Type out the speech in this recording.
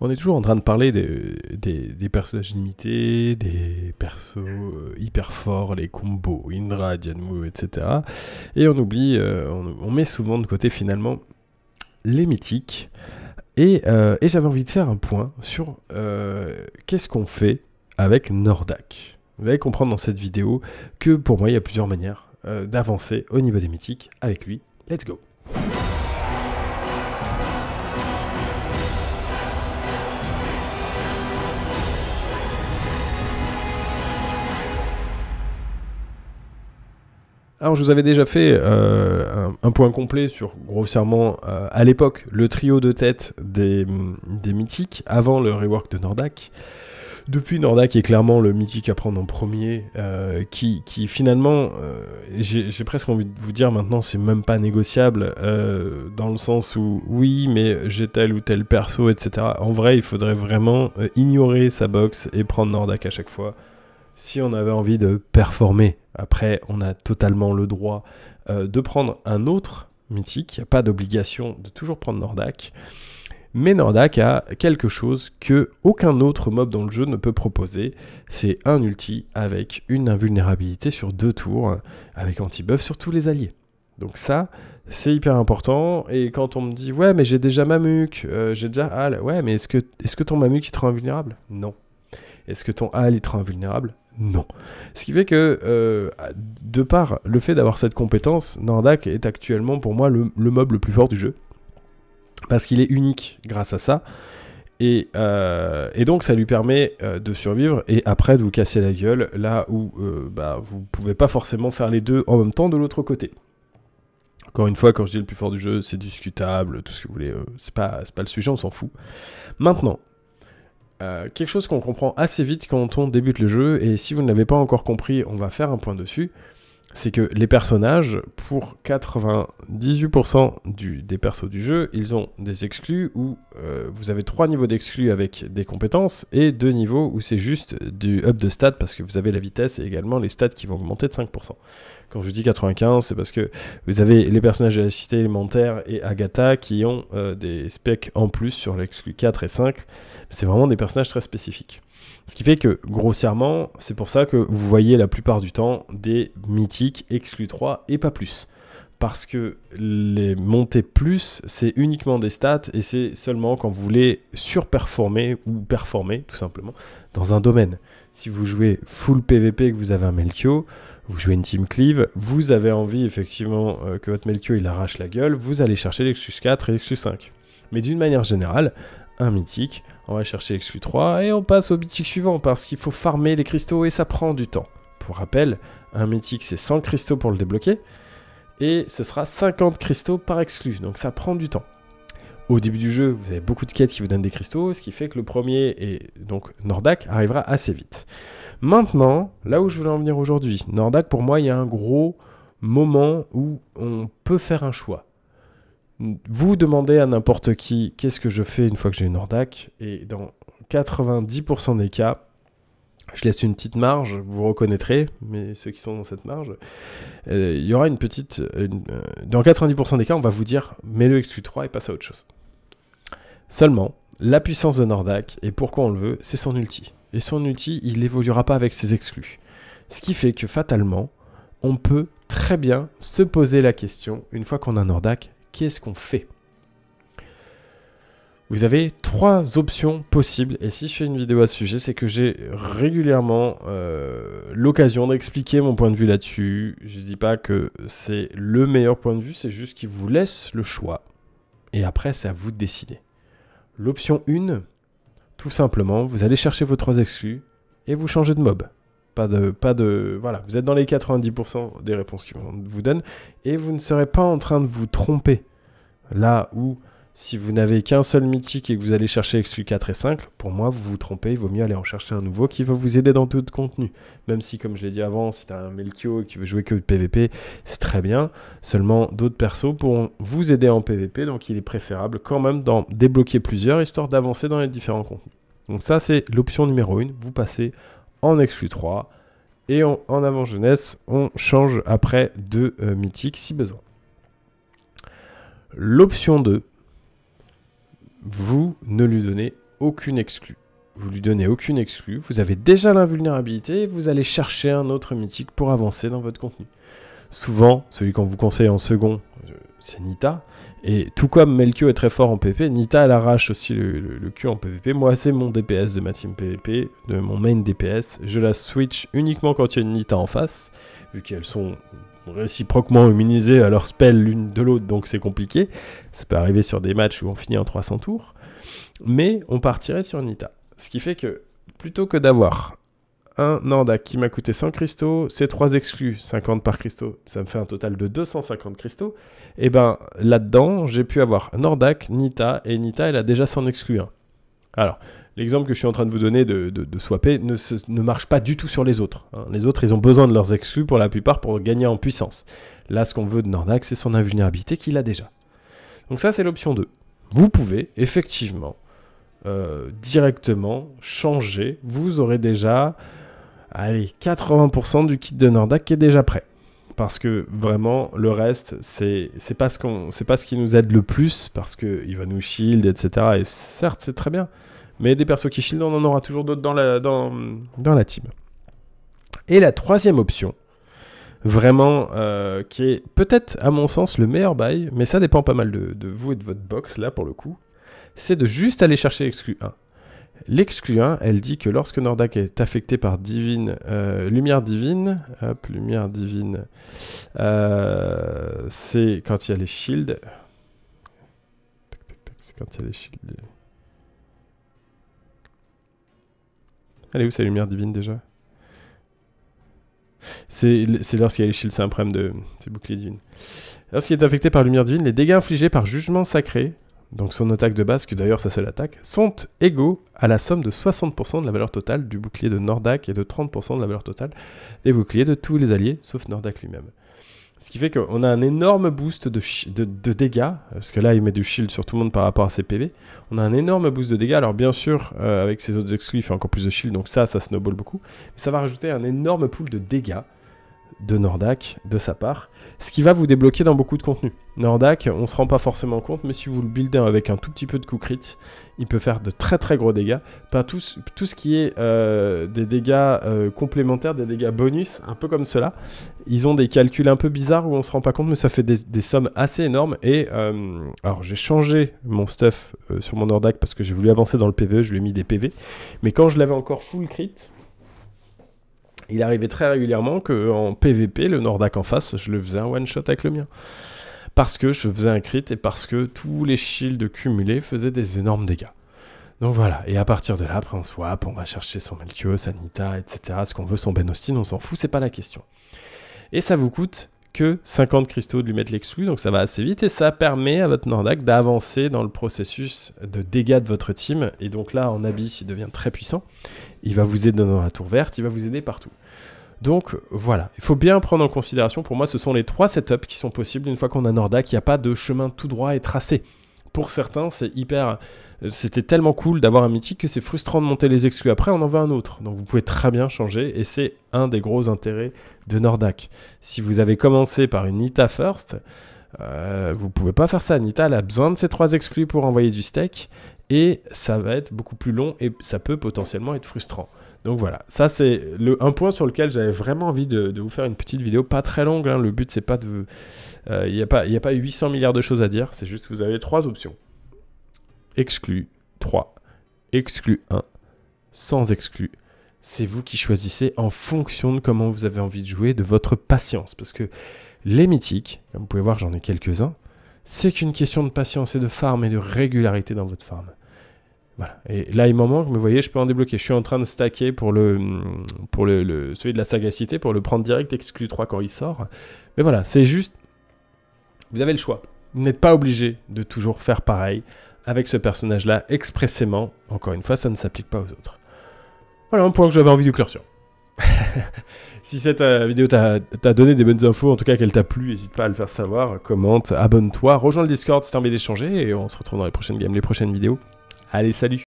On est toujours en train de parler des, personnages limités, des persos euh, hyper forts, les combos, Indra, Dianmu, etc. Et on oublie, euh, on, met souvent de côté finalement les mythiques. Et, euh, et j'avais envie de faire un point sur qu'est-ce qu'on fait avec Nordak. Vous allez comprendre dans cette vidéo que pour moi il y a plusieurs manières d'avancer au niveau des mythiques avec lui. Let's go Alors je vous avais déjà fait euh, un, point complet sur grossièrement euh, à l'époque le trio de tête des, mythiques avant le rework de Nordak. Depuis Nordak est clairement le mythique à prendre en premier, euh, qui, qui, finalement, j'ai presque envie de vous dire maintenant, c'est même pas négociable, dans le sens où oui, mais j'ai tel ou tel perso, etc. En vrai, il faudrait vraiment ignorer sa box et prendre Nordak à chaque fois si on avait envie de performer. Après, on a totalement le droit euh, de prendre un autre mythique. Il n'y a pas d'obligation de toujours prendre Nordak. Mais Nordak a quelque chose que aucun autre mob dans le jeu ne peut proposer. C'est un ulti avec une invulnérabilité sur deux tours, avec anti-buff sur tous les alliés. Donc ça, c'est hyper important. Et quand on me dit ouais, mais j'ai déjà Mamuk, euh, j'ai déjà Al, ouais, mais est-ce que, que ton Mamuk est te invulnérable Non. Est-ce que ton Al est te invulnérable non. Ce qui fait que, euh, de par le fait d'avoir cette compétence, Nordak est actuellement pour moi le, meuble mob le plus fort du jeu. Parce qu'il est unique grâce à ça. Et, euh, donc ça lui permet euh, de survivre et après de vous casser la gueule là où bah, vous pouvez pas forcément faire les deux en même temps de l'autre côté. Encore une fois, quand je dis le plus fort du jeu, c'est discutable, tout ce que vous voulez, c'est pas, pas le sujet, on s'en fout. Maintenant, euh, quelque chose qu'on comprend assez vite quand on débute le jeu, et si vous ne l'avez pas encore compris, on va faire un point dessus c'est que les personnages, pour 98% du, des persos du jeu, ils ont des exclus où euh, vous avez trois niveaux d'exclus avec des compétences et deux niveaux où c'est juste du up de stats parce que vous avez la vitesse et également les stats qui vont augmenter de 5%. Quand je dis 95, c'est parce que vous avez les personnages de la cité élémentaire et Agatha qui ont euh, des specs en plus sur l'exclus 4 et 5. C'est vraiment des personnages très spécifiques. Ce qui fait que grossièrement, c'est pour ça que vous voyez la plupart du temps des mythes exclu 3 et pas plus. Parce que les montées plus, c'est uniquement des stats et c'est seulement quand vous voulez surperformer ou performer tout simplement dans un domaine. Si vous jouez full PVP que vous avez un Melchior, vous jouez une team cleave, vous avez envie effectivement euh, que votre Melchior il arrache la gueule, vous allez chercher l'exclus 4 et l'exclus 5. Mais d'une manière générale, un mythique, on va chercher l'exclus 3 et on passe au mythique suivant parce qu'il faut farmer les cristaux et ça prend du temps pour rappel, un mythique c'est 100 cristaux pour le débloquer, et ce sera 50 cristaux par exclu, donc ça prend du temps. Au début du jeu, vous avez beaucoup de quêtes qui vous donnent des cristaux, ce qui fait que le premier, et donc Nordak, arrivera assez vite. Maintenant, là où je voulais en venir aujourd'hui, Nordak pour moi, il y a un gros moment où on peut faire un choix. Vous demandez à n'importe qui qu'est-ce que je fais une fois que j'ai une Nordak, et dans 90% des cas, je laisse une petite marge, vous reconnaîtrez, mais ceux qui sont dans cette marge, euh, il y aura une petite... Euh, dans 90% des cas, on va vous dire mets-le exclu 3 et passe à autre chose. Seulement, la puissance de Nordak, et pourquoi on le veut, c'est son ulti. Et son ulti, il n'évoluera pas avec ses exclus. Ce qui fait que fatalement, on peut très bien se poser la question, une fois qu'on a Nordak, qu'est-ce qu'on fait vous avez trois options possibles. Et si je fais une vidéo à ce sujet, c'est que j'ai régulièrement euh, l'occasion d'expliquer mon point de vue là-dessus. Je ne dis pas que c'est le meilleur point de vue, c'est juste qu'il vous laisse le choix. Et après, c'est à vous de décider. L'option 1, tout simplement, vous allez chercher vos trois exclus et vous changez de mob. Pas de, pas de, voilà, vous êtes dans les 90% des réponses qu'on vous donnent et vous ne serez pas en train de vous tromper. Là où si vous n'avez qu'un seul mythique et que vous allez chercher exclu 4 et 5, pour moi, vous vous trompez, il vaut mieux aller en chercher un nouveau qui va vous aider dans tout le contenu. Même si, comme je l'ai dit avant, si tu as un Melchior et que tu veux jouer que de PVP, c'est très bien. Seulement, d'autres persos pourront vous aider en PVP, donc il est préférable quand même d'en débloquer plusieurs, histoire d'avancer dans les différents contenus. Donc ça, c'est l'option numéro 1. Vous passez en exclu 3 et en avant jeunesse, on change après de euh, mythique si besoin. L'option 2, vous ne lui donnez aucune exclue. Vous lui donnez aucune exclue, vous avez déjà l'invulnérabilité, vous allez chercher un autre mythique pour avancer dans votre contenu. Souvent, celui qu'on vous conseille en second, euh, c'est Nita. Et tout comme Melkio est très fort en PvP, Nita elle arrache aussi le, cul en PvP. Moi, c'est mon DPS de ma team PvP, de mon main DPS. Je la switch uniquement quand il y a une Nita en face, vu qu'elles sont réciproquement immunisés à leur spell l'une de l'autre, donc c'est compliqué. Ça peut arriver sur des matchs où on finit en 300 tours. Mais on partirait sur Nita. Ce qui fait que plutôt que d'avoir un Nordak qui m'a coûté 100 cristaux, ces 3 exclus, 50 par cristaux, ça me fait un total de 250 cristaux, et eh ben là-dedans, j'ai pu avoir Nordak, Nita, et Nita, elle a déjà 100 exclu Alors, l'exemple que je suis en train de vous donner de, de, swapper ne, marche pas du tout sur les autres. Hein. Les autres, ils ont besoin de leurs exclus pour la plupart pour gagner en puissance. Là, ce qu'on veut de Nordak, c'est son invulnérabilité qu'il a déjà. Donc ça, c'est l'option 2. Vous pouvez, effectivement, euh, directement changer. Vous aurez déjà, allez, 80% du kit de Nordak qui est déjà prêt. Parce que vraiment, le reste, c'est pas, ce pas ce qui nous aide le plus, parce qu'il va nous shield, etc. Et certes, c'est très bien. Mais des persos qui shield, on en aura toujours d'autres dans la, dans, dans la team. Et la troisième option, vraiment, euh, qui est peut-être à mon sens le meilleur bail, mais ça dépend pas mal de, vous et de votre box là pour le coup, c'est de juste aller chercher l'exclu 1. L'exclu 1, elle dit que lorsque Nordak est affecté par divine, euh, lumière divine, hop, lumière divine, euh, c'est quand il y a les shields. C'est quand il y a les shields. Elle est où sa lumière divine déjà C'est lorsqu'il y a les shields, c'est un problème de ses boucliers divines. Lorsqu'il est affecté par lumière divine, les dégâts infligés par jugement sacré, donc son attaque de base, que d'ailleurs ça c'est l'attaque, sont égaux à la somme de 60% de la valeur totale du bouclier de Nordak et de 30% de la valeur totale des boucliers de tous les alliés, sauf Nordak lui-même. Ce qui fait qu'on a un énorme boost de, dégâts, parce que là il met du shield sur tout le monde par rapport à ses PV. On a un énorme boost de dégâts, alors bien sûr euh, avec ses autres exclus il fait encore plus de shield, donc ça, ça snowball beaucoup. Mais ça va rajouter un énorme pool de dégâts de Nordac de sa part, ce qui va vous débloquer dans beaucoup de contenu. Nordac, on ne se rend pas forcément compte, mais si vous le buildez avec un tout petit peu de coup crit, il peut faire de très très gros dégâts. Pas tout ce qui est euh, des dégâts euh, complémentaires, des dégâts bonus, un peu comme cela. Ils ont des calculs un peu bizarres où on se rend pas compte, mais ça fait des, sommes assez énormes. Et euh, alors j'ai changé mon stuff sur mon Nordac parce que j'ai voulu avancer dans le PVE, je lui ai mis des PV. Mais quand je l'avais encore full crit, il arrivait très régulièrement que en PVP, le Nordak en face, je le faisais un one shot avec le mien. Parce que je faisais un crit et parce que tous les shields cumulés faisaient des énormes dégâts. Donc voilà, et à partir de là, après on swap, on va chercher son Melchior, Sanita, etc. Ce qu'on veut, son Benostin, on s'en fout, c'est pas la question. Et ça vous coûte 50 cristaux de lui mettre l'exclus donc ça va assez vite et ça permet à votre Nordak d'avancer dans le processus de dégâts de votre team. Et donc là, en abyss, il devient très puissant. Il va vous aider dans la tour verte, il va vous aider partout. Donc voilà, il faut bien prendre en considération, pour moi, ce sont les trois setups qui sont possibles une fois qu'on a Nordak, il n'y a pas de chemin tout droit et tracé pour certains, c'est hyper. Euh, c'était tellement cool d'avoir un mythique que c'est frustrant de monter les exclus. Après, on en un autre. Donc vous pouvez très bien changer et c'est un des gros intérêts de Nordac. Si vous avez commencé par une Nita First, euh, vous pouvez pas faire ça. Nita, a besoin de ses trois exclus pour envoyer du steak et ça va être beaucoup plus long et ça peut potentiellement être frustrant. Donc voilà, ça c'est un point sur lequel j'avais vraiment envie de, vous faire une petite vidéo, pas très longue, hein. le but c'est pas de... Euh, il n'y a, pas, 800 milliards de choses à dire, c'est juste que vous avez trois options. Exclu 3, exclu 1, sans exclu. C'est vous qui choisissez en fonction de comment vous avez envie de jouer, de votre patience. Parce que les mythiques, comme vous pouvez voir j'en ai quelques-uns, c'est qu'une question de patience et de farm et de régularité dans votre farm. Voilà. Et là, il m'en manque, mais voyez, je peux en débloquer. Je suis en train de stacker pour le, mm, pour le, celui de la sagacité, pour le prendre direct exclu 3 quand il sort. Mais voilà, c'est juste. Vous avez le choix. Vous n'êtes pas obligé de toujours faire pareil avec ce personnage-là expressément. Encore une fois, ça ne s'applique pas aux autres. Voilà un point que j'avais envie de clore sur. si cette euh, vidéo t'a donné des bonnes infos, en tout cas qu'elle t'a plu, n'hésite pas à le faire savoir, commente, abonne-toi, rejoins le Discord si t'as envie d'échanger et on se retrouve dans les prochaines games, les prochaines vidéos. Allez, salut